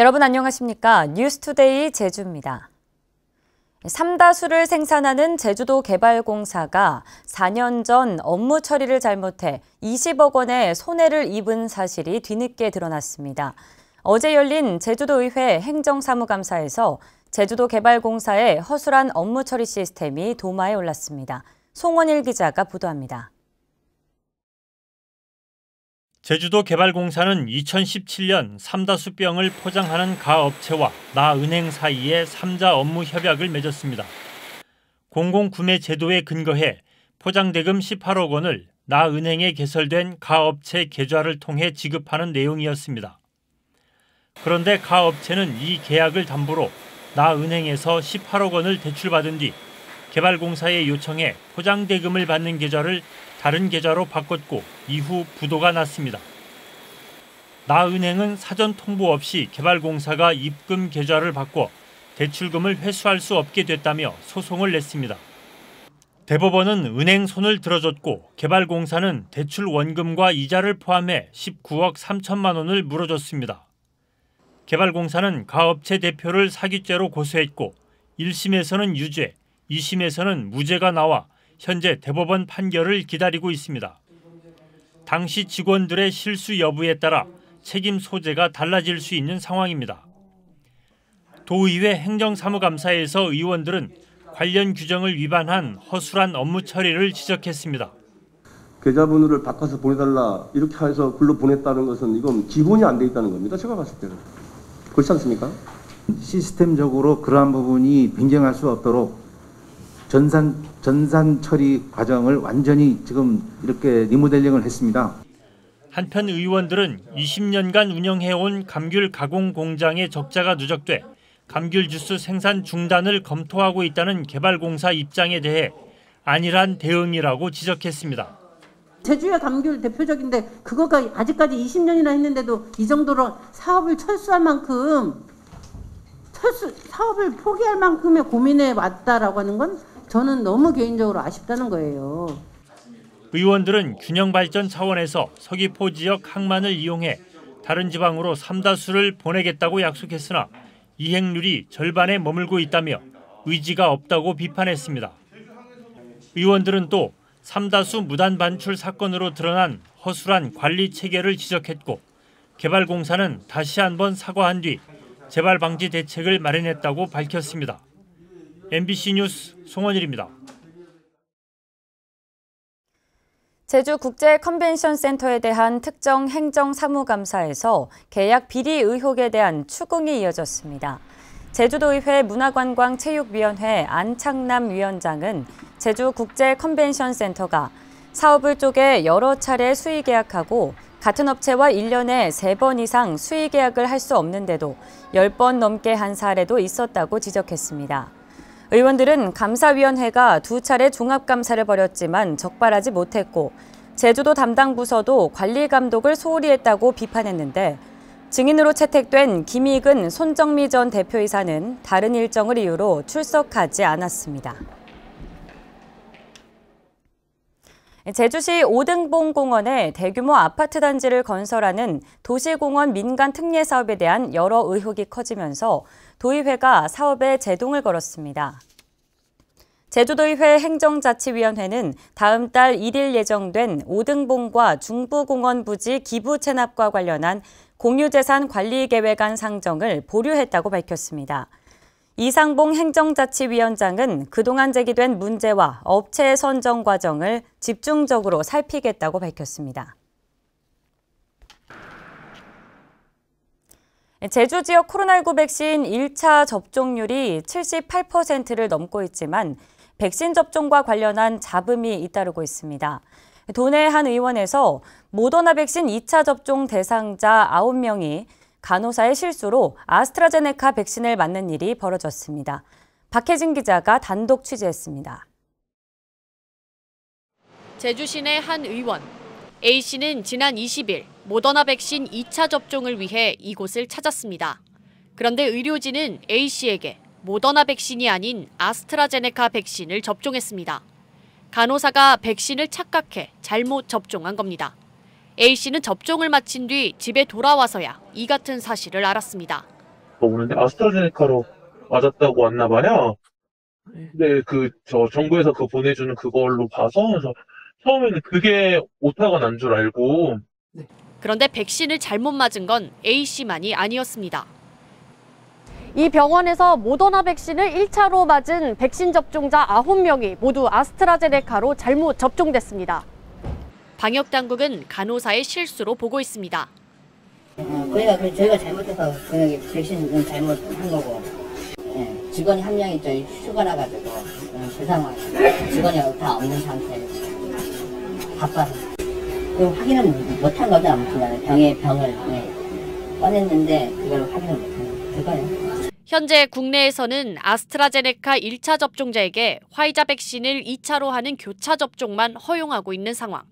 여러분 안녕하십니까? 뉴스투데이 제주입니다. 삼다수를 생산하는 제주도 개발공사가 4년 전 업무 처리를 잘못해 20억 원의 손해를 입은 사실이 뒤늦게 드러났습니다. 어제 열린 제주도의회 행정사무감사에서 제주도 개발공사의 허술한 업무 처리 시스템이 도마에 올랐습니다. 송원일 기자가 보도합니다. 제주도개발공사는 2017년 삼다수병을 포장하는 가 업체와 나 은행 사이에 3자 업무 협약을 맺었습니다. 공공구매 제도에 근거해 포장대금 18억 원을 나 은행에 개설된 가 업체 계좌를 통해 지급하는 내용이었습니다. 그런데 가 업체는 이 계약을 담보로 나 은행에서 18억 원을 대출받은 뒤개발공사의요청에 포장대금을 받는 계좌를 다른 계좌로 바꿨고 이후 부도가 났습니다. 나은행은 사전 통보 없이 개발공사가 입금 계좌를 바꿔 대출금을 회수할 수 없게 됐다며 소송을 냈습니다. 대법원은 은행 손을 들어줬고 개발공사는 대출 원금과 이자를 포함해 19억 3천만 원을 물어줬습니다. 개발공사는 가업체 대표를 사기죄로 고소했고 1심에서는 유죄, 2심에서는 무죄가 나와 현재 대법원 판결을 기다리고 있습니다. 당시 직원들의 실수 여부에 따라 책임 소재가 달라질 수 있는 상황입니다. 도의회 행정사무감사에서 의원들은 관련 규정을 위반한 허술한 업무 처리를 지적했습니다. 계좌번호를 바꿔서 보내달라 이렇게 해서 글로 보냈다는 것은 이건 기본이 안 돼 있다는 겁니다. 제가 봤을 때는. 그렇지 않습니까? 시스템적으로 그러한 부분이 빙정할 수 없도록 전산 전산 처리 과정을 완전히 지금 이렇게 리모델링을 했습니다. 한편 의원들은 20년간 운영해온 감귤 가공 공장의 적자가 누적돼 감귤 주스 생산 중단을 검토하고 있다는 개발공사 입장에 대해 안일한 대응이라고 지적했습니다. 제주야 감귤 대표적인데 그거가 아직까지 20년이나 했는데도 이 정도로 사업을 철수할 만큼 철수 사업을 포기할 만큼의 고민에 왔다라고 하는 건 저는 너무 개인적으로 아쉽다는 거예요. 의원들은 균형 발전 차원에서 서귀포 지역 항만을 이용해 다른 지방으로 삼다수를 보내겠다고 약속했으나 이행률이 절반에 머물고 있다며 의지가 없다고 비판했습니다. 의원들은 또 삼다수 무단 반출 사건으로 드러난 허술한 관리 체계를 지적했고 개발공사는 다시 한번 사과한 뒤 재발 방지 대책을 마련했다고 밝혔습니다. MBC 뉴스 송원일입니다. 제주 국제 컨벤션 센터에 대한 특정 행정 사무감사에서 계약 비리 의혹에 대한 추궁이 이어졌습니다. 제주도의회 문화관광체육위원회 안창남 위원장은 제주 국제 컨벤션 센터가 사업을 쪼개 여러 차례 수의 계약하고 같은 업체와 1년에 3번 이상 수의 계약을 할 수 없는데도 10번 넘게 한 사례도 있었다고 지적했습니다. 의원들은 감사위원회가 두 차례 종합감사를 벌였지만 적발하지 못했고 제주도 담당 부서도 관리 감독을 소홀히 했다고 비판했는데 증인으로 채택된 김익은 손정미 전 대표이사는 다른 일정을 이유로 출석하지 않았습니다. 제주시 오등봉공원에 대규모 아파트 단지를 건설하는 도시공원 민간 특례 사업에 대한 여러 의혹이 커지면서 도의회가 사업에 제동을 걸었습니다. 제주도의회 행정자치위원회는 다음 달 1일 예정된 오등봉과 중부공원 부지 기부 체납과 관련한 공유재산 관리 계획안 상정을 보류했다고 밝혔습니다. 이상봉 행정자치위원장은 그동안 제기된 문제와 업체 선정 과정을 집중적으로 살피겠다고 밝혔습니다. 네, 제주 지역 코로나19 백신 1차 접종률이 78%를 넘고 있지만 백신 접종과 관련한 잡음이 잇따르고 있습니다. 도내 한 의원에서 모더나 백신 2차 접종 대상자 9명이 간호사의 실수로 아스트라제네카 백신을 맞는 일이 벌어졌습니다. 박혜진 기자가 단독 취재했습니다. 제주시내 한 의원 A씨는 지난 20일 모더나 백신 2차 접종을 위해 이곳을 찾았습니다. 그런데 의료진은 A씨에게 모더나 백신이 아닌 아스트라제네카 백신을 접종했습니다. 간호사가 백신을 착각해 잘못 접종한 겁니다. A씨는 접종을 마친 뒤 집에 돌아와서야 이 같은 사실을 알았습니다. 뭐 오는데 아스트라제네카로 맞았다고 왔나 봐요. 근데 네. 네, 그저 정부에서 그 보내주는 그걸로 봐서 처음에는 그게 오타가 난 줄 알고 네. 그런데 백신을 잘못 맞은 건 A씨만이 아니었습니다. 이 병원에서 모더나 백신을 1차로 맞은 백신 접종자 9명이 모두 아스트라제네카로 잘못 접종됐습니다. 방역 당국은 간호사의 실수로 보고 있습니다. 그러니까 그 저희가 잘못해서 그 백신 잘못한 거고 예, 직원이 한 명이 저 휴가 나가지고 어, 그 상황 직원이 다 없는 상태에서 바빠서 그 확인은 못한 거죠 아무튼 병의 병을 네. 꺼냈는데 그걸 확인을 못한 거예요 현재 국내에서는 아스트라제네카 1차 접종자에게 화이자 백신을 2차로 하는 교차 접종만 허용하고 있는 상황.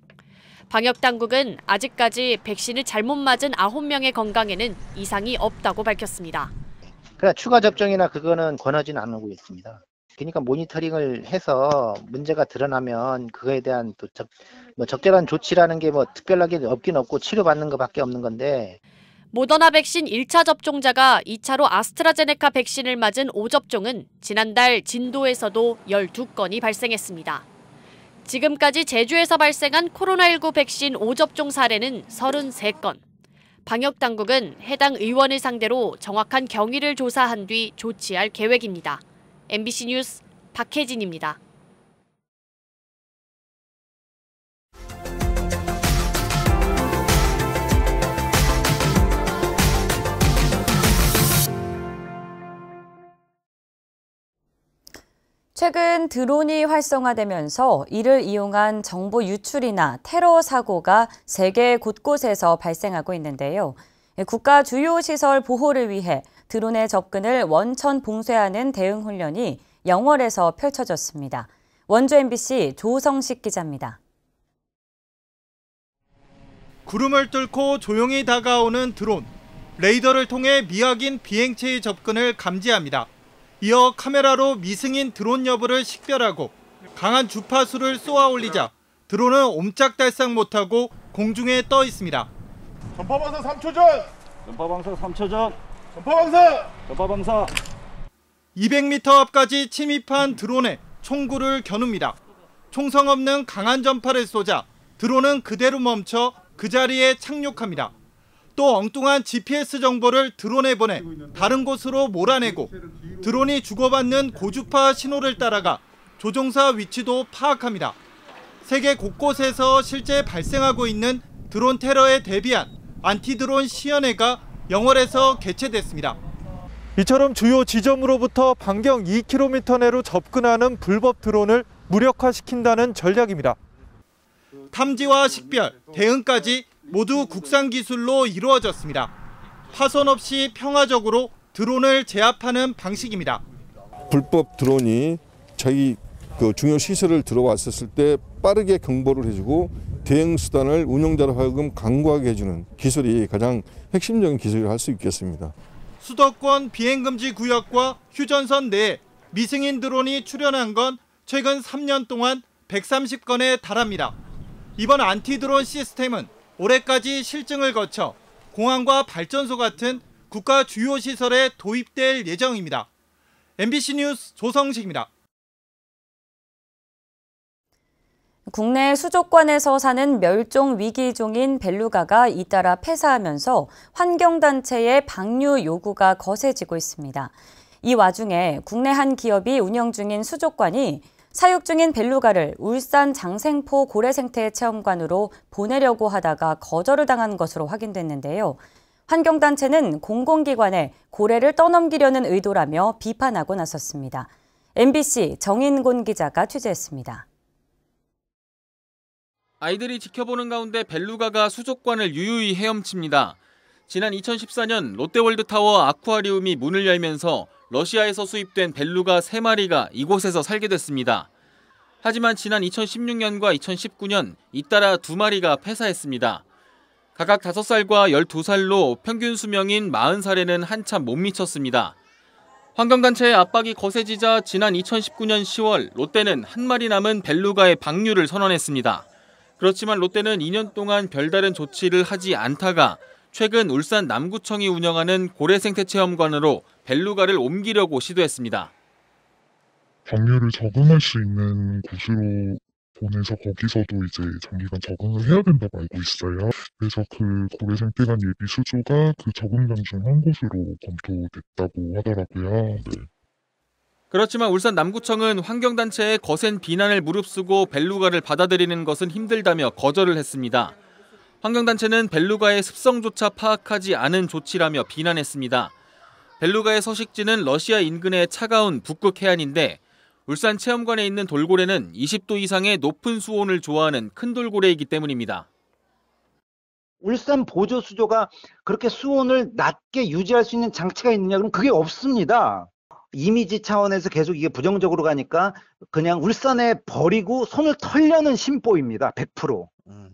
방역당국은 아직까지 백신을 잘못 맞은 9명의 건강에는 이상이 없다고 밝혔습니다. 그러나 그러니까 추가 접종이나 그거는 권하지는 않고 있습니다. 그러니까 모니터링을 해서 문제가 드러나면 그거에 대한 또 적, 뭐 적절한 조치라는 게 뭐 특별하게 없긴 없고 치료받는 것밖에 없는 건데 모더나 백신 1차 접종자가 2차로 아스트라제네카 백신을 맞은 오접종은 지난달 진도에서도 12건이 발생했습니다. 지금까지 제주에서 발생한 코로나19 백신 오접종 사례는 33건. 방역당국은 해당 의원을 상대로 정확한 경위를 조사한 뒤 조치할 계획입니다. MBC 뉴스 박혜진입니다. 최근 드론이 활성화되면서 이를 이용한 정보 유출이나 테러 사고가 세계 곳곳에서 발생하고 있는데요. 국가 주요 시설 보호를 위해 드론의 접근을 원천 봉쇄하는 대응 훈련이 영월에서 펼쳐졌습니다. 원주 MBC 조성식 기자입니다. 구름을 뚫고 조용히 다가오는 드론. 레이더를 통해 미확인 비행체의 접근을 감지합니다. 이어 카메라로 미승인 드론 여부를 식별하고 강한 주파수를 쏘아 올리자 드론은 옴짝달싹 못하고 공중에 떠 있습니다. 전파 방사 3초 전! 전파 방사 3초 전! 전파방사! 전파방사! 200m 앞까지 침입한 드론에 총구를 겨눕니다. 총성 없는 강한 전파를 쏘자 드론은 그대로 멈춰 그 자리에 착륙합니다. 또 엉뚱한 GPS 정보를 드론에 보내 다른 곳으로 몰아내고 드론이 주고받는 고주파 신호를 따라가 조종사 위치도 파악합니다. 세계 곳곳에서 실제 발생하고 있는 드론 테러에 대비한 안티드론 시연회가 영월에서 개최됐습니다. 이처럼 주요 지점으로부터 반경 2km 내로 접근하는 불법 드론을 무력화시킨다는 전략입니다. 탐지와 식별, 대응까지 모두 국산 기술로 이루어졌습니다. 파손 없이 평화적으로 드론을 제압하는 방식입니다. 불법 드론이 자기 그 중요 시설을 들어왔었을 때 빠르게 경보를 해주고 대행 수단을 운영자로 하여금 강구하게 해주는 기술이 가장 핵심적인 기술이라 할수 있겠습니다. 수도권 비행금지 구역과 휴전선 내에 미승인 드론이 출현한 건 최근 3년 동안 130건에 달합니다. 이번 안티드론 시스템은 올해까지 실증을 거쳐 공항과 발전소 같은 국가 주요 시설에 도입될 예정입니다. MBC 뉴스 조성식입니다. 국내 수족관에서 사는 멸종 위기종인 벨루가가 잇따라 폐사하면서 환경단체의 방류 요구가 거세지고 있습니다. 이 와중에 국내 한 기업이 운영 중인 수족관이 사육 중인 벨루가를 울산 장생포 고래생태체험관으로 보내려고 하다가 거절을 당한 것으로 확인됐는데요. 환경단체는 공공기관에 고래를 떠넘기려는 의도라며 비판하고 나섰습니다. MBC 정인곤 기자가 취재했습니다. 아이들이 지켜보는 가운데 벨루가가 수족관을 유유히 헤엄칩니다. 지난 2014년 롯데월드타워 아쿠아리움이 문을 열면서 러시아에서 수입된 벨루가 3마리가 이곳에서 살게 됐습니다. 하지만 지난 2016년과 2019년 잇따라 2마리가 폐사했습니다. 각각 5살과 12살로 평균 수명인 40살에는 한참 못 미쳤습니다. 환경단체의 압박이 거세지자 지난 2019년 10월 롯데는 한 마리 남은 벨루가의 방류를 선언했습니다. 그렇지만 롯데는 2년 동안 별다른 조치를 하지 않다가 최근 울산 남구청이 운영하는 고래생태체험관으로 벨루가를 옮기려고 시도했습니다. 방류를 적응할 수 있는 곳으로 보내서 거기서도 이제 장기간 적응을 해야 된다고 알고 있어요. 그래서 그 고래생태관 예비 수조가 그 적응장 중한 곳으로 검토됐다고 하더라고요. 네. 그렇지만 울산 남구청은 환경단체의 거센 비난을 무릅쓰고 벨루가를 받아들이는 것은 힘들다며 거절을 했습니다. 환경단체는 벨루가의 습성조차 파악하지 않은 조치라며 비난했습니다. 벨루가의 서식지는 러시아 인근의 차가운 북극 해안인데 울산 체험관에 있는 돌고래는 20도 이상의 높은 수온을 좋아하는 큰 돌고래이기 때문입니다. 울산 보조 수조가 그렇게 수온을 낮게 유지할 수 있는 장치가 있느냐 그럼 그게 없습니다. 이미지 차원에서 계속 이게 부정적으로 가니까 그냥 울산에 버리고 손을 털려는 심보입니다. 100%. 음.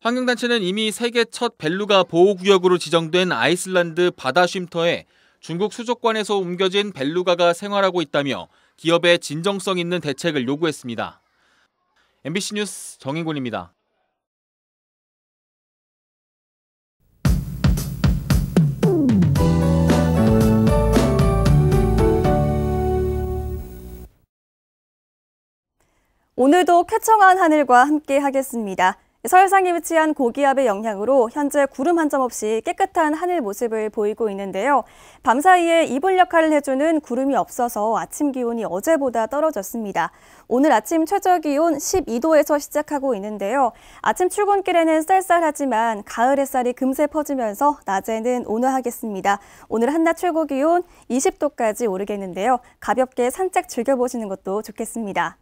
환경단체는 이미 세계 첫 벨루가 보호구역으로 지정된 아이슬란드 바다 쉼터에 중국 수족관에서 옮겨진 벨루가가 생활하고 있다며 기업의 진정성 있는 대책을 요구했습니다. MBC 뉴스 정인곤입니다. 오늘도 쾌청한 하늘과 함께 하겠습니다. 서해상에 위치한 고기압의 영향으로 현재 구름 한 점 없이 깨끗한 하늘 모습을 보이고 있는데요. 밤 사이에 이불 역할을 해주는 구름이 없어서 아침 기온이 어제보다 떨어졌습니다. 오늘 아침 최저 기온 12도에서 시작하고 있는데요. 아침 출근길에는 쌀쌀하지만 가을 햇살이 금세 퍼지면서 낮에는 온화하겠습니다. 오늘 한낮 최고 기온 20도까지 오르겠는데요. 가볍게 산책 즐겨보시는 것도 좋겠습니다.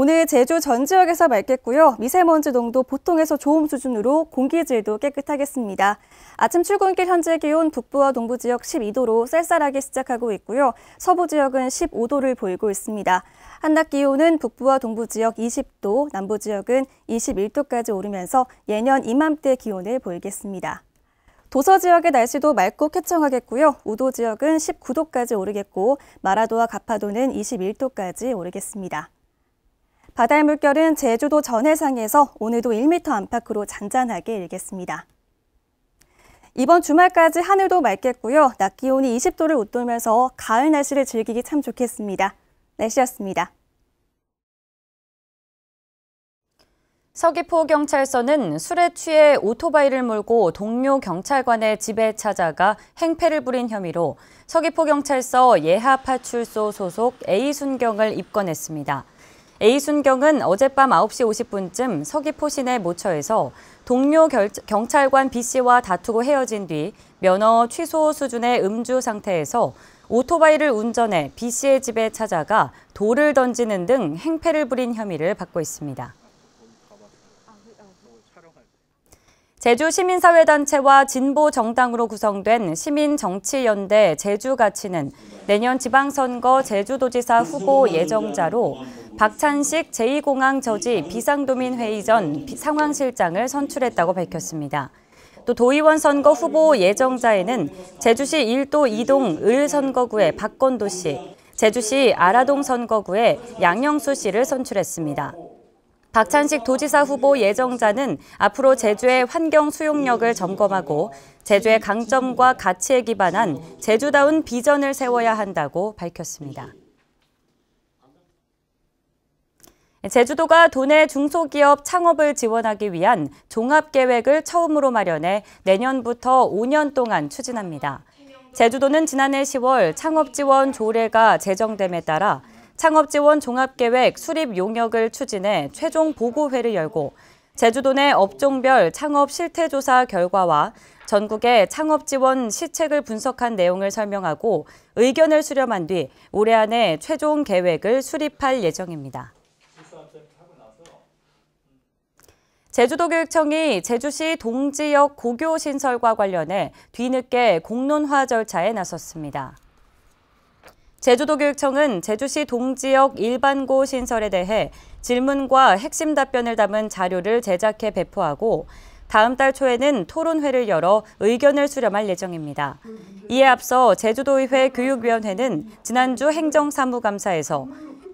오늘 제주 전 지역에서 맑겠고요. 미세먼지 농도 보통에서 좋음 수준으로 공기질도 깨끗하겠습니다. 아침 출근길 현재 기온 북부와 동부 지역 12도로 쌀쌀하게 시작하고 있고요. 서부 지역은 15도를 보이고 있습니다. 한낮 기온은 북부와 동부 지역 20도, 남부 지역은 21도까지 오르면서 예년 이맘때 기온을 보이겠습니다. 도서 지역의 날씨도 맑고 쾌청하겠고요. 우도 지역은 19도까지 오르겠고 마라도와 가파도는 21도까지 오르겠습니다. 바다의 물결은 제주도 전해상에서 오늘도 1m 안팎으로 잔잔하게 일겠습니다. 이번 주말까지 하늘도 맑겠고요. 낮 기온이 20도를 웃돌면서 가을 날씨를 즐기기 참 좋겠습니다. 날씨였습니다. 서귀포경찰서는 술에 취해 오토바이를 몰고 동료 경찰관의 집에 찾아가 행패를 부린 혐의로 서귀포경찰서 예하파출소 소속 A순경을 입건했습니다. A순경은 어젯밤 9시 50분쯤 서귀포 시내 모처에서 동료 결, 경찰관 B씨와 다투고 헤어진 뒤 면허 취소 수준의 음주 상태에서 오토바이를 운전해 B씨의 집에 찾아가 돌을 던지는 등 행패를 부린 혐의를 받고 있습니다. 제주시민사회단체와 진보정당으로 구성된 시민정치연대 제주가치는 내년 지방선거 제주도지사 후보 예정자로 박찬식 제2공항 저지 비상도민회의 전 상황실장을 선출했다고 밝혔습니다. 또 도의원 선거 후보 예정자에는 제주시 1도 2동 을 선거구의 박건도 씨, 제주시 아라동 선거구의 양영수 씨를 선출했습니다. 박찬식 도지사 후보 예정자는 앞으로 제주의 환경 수용력을 점검하고 제주의 강점과 가치에 기반한 제주다운 비전을 세워야 한다고 밝혔습니다. 제주도가 도내 중소기업 창업을 지원하기 위한 종합계획을 처음으로 마련해 내년부터 5년 동안 추진합니다. 제주도는 지난해 10월 창업지원 조례가 제정됨에 따라 창업지원 종합계획 수립 용역을 추진해 최종 보고회를 열고 제주도 내 업종별 창업 실태조사 결과와 전국의 창업지원 시책을 분석한 내용을 설명하고 의견을 수렴한 뒤 올해 안에 최종 계획을 수립할 예정입니다. 제주도교육청이 제주시 동지역 고교 신설과 관련해 뒤늦게 공론화 절차에 나섰습니다. 제주도교육청은 제주시 동지역 일반고 신설에 대해 질문과 핵심 답변을 담은 자료를 제작해 배포하고 다음 달 초에는 토론회를 열어 의견을 수렴할 예정입니다. 이에 앞서 제주도의회 교육위원회는 지난주 행정사무감사에서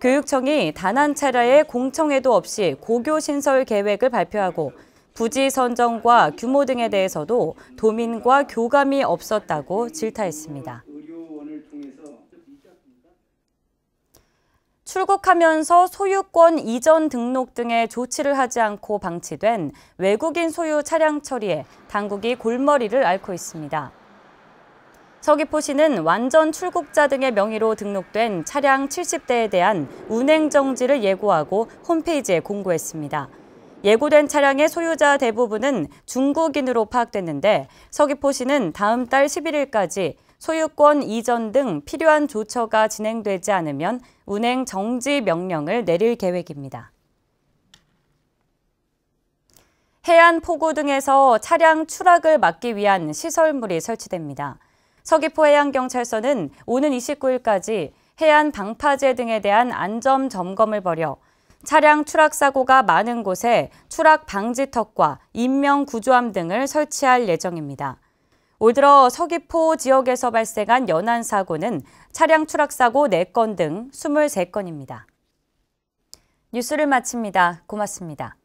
교육청이 단 한 차례의 공청회도 없이 고교 신설 계획을 발표하고 부지 선정과 규모 등에 대해서도 도민과 교감이 없었다고 질타했습니다. 출국하면서 소유권 이전 등록 등의 조치를 하지 않고 방치된 외국인 소유 차량 처리에 당국이 골머리를 앓고 있습니다. 서귀포시는 완전 출국자 등의 명의로 등록된 차량 70대에 대한 운행 정지를 예고하고 홈페이지에 공고했습니다. 예고된 차량의 소유자 대부분은 중국인으로 파악됐는데 서귀포시는 다음 달 11일까지 소유권 이전 등 필요한 조처가 진행되지 않으면 운행 정지 명령을 내릴 계획입니다. 해안 포구 등에서 차량 추락을 막기 위한 시설물이 설치됩니다. 서귀포 해양경찰서는 오는 29일까지 해안 방파제 등에 대한 안전 점검을 벌여 차량 추락 사고가 많은 곳에 추락 방지턱과 인명 구조함 등을 설치할 예정입니다. 올 들어 서귀포 지역에서 발생한 연안 사고는 차량 추락 사고 4건 등 23건입니다. 뉴스를 마칩니다. 고맙습니다.